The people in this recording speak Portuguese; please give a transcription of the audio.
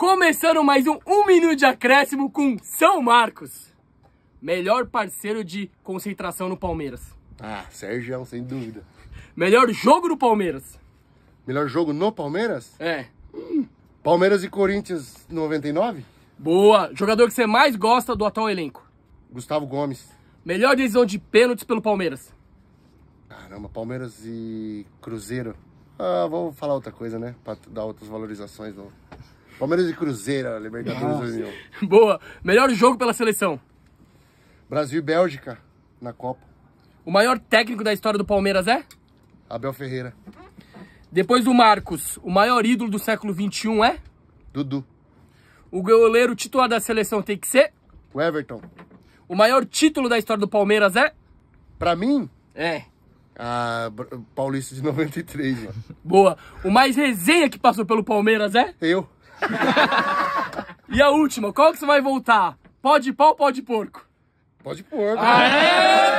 Começando mais um 1 um Minuto de Acréscimo com São Marcos. Melhor parceiro de concentração no Palmeiras. Ah, Sérgio, sem dúvida. Melhor jogo do Palmeiras. Melhor jogo no Palmeiras? É. Hum. Palmeiras e Corinthians 99? Boa. Jogador que você mais gosta do atual elenco? Gustavo Gomes. Melhor decisão de pênaltis pelo Palmeiras? Caramba, Palmeiras e Cruzeiro. Ah, vou falar outra coisa, né? Pra dar outras valorizações. Vamos. Palmeiras e Cruzeiro, Libertadores da União. Boa. Melhor jogo pela seleção. Brasil e Bélgica na Copa. O maior técnico da história do Palmeiras é? Abel Ferreira. Depois do Marcos, o maior ídolo do século XXI é? Dudu. O goleiro titular da seleção tem que ser? O Everton. O maior título da história do Palmeiras é? Pra mim? É. a ah, Paulista de 93, mano. Né? Boa. O mais resenha que passou pelo Palmeiras é? Eu. e a última, qual que você vai voltar? Pó pau ou pode porco? Pode porco. Aê!